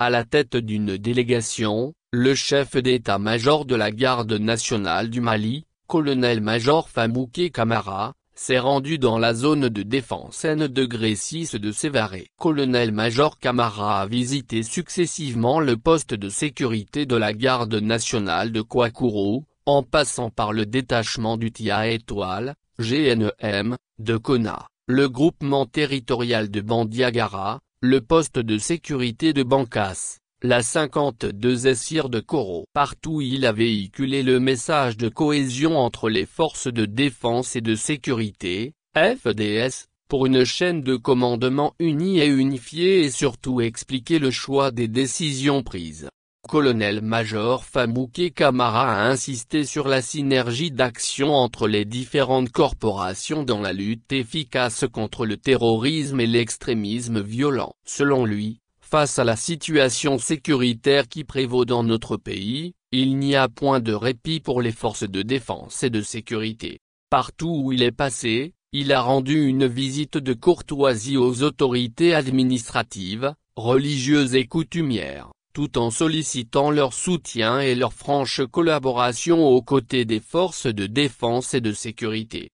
À la tête d'une délégation, le chef d'état-major de la garde nationale du Mali, colonel-major Famouké Kamara, s'est rendu dans la zone de défense N degré 6 de Sévaré. Colonel-major Kamara a visité successivement le poste de sécurité de la garde nationale de Kwakuru, en passant par le détachement du TIA Étoile, GNEM, de Kona, le groupement territorial de Bandiagara, le poste de sécurité de Bancas, la 52 SIR de Corot. Partout il a véhiculé le message de cohésion entre les forces de défense et de sécurité, FDS, pour une chaîne de commandement unie et unifiée et surtout expliquer le choix des décisions prises colonel-major Famouké Camara a insisté sur la synergie d'action entre les différentes corporations dans la lutte efficace contre le terrorisme et l'extrémisme violent. Selon lui, face à la situation sécuritaire qui prévaut dans notre pays, il n'y a point de répit pour les forces de défense et de sécurité. Partout où il est passé, il a rendu une visite de courtoisie aux autorités administratives, religieuses et coutumières tout en sollicitant leur soutien et leur franche collaboration aux côtés des forces de défense et de sécurité.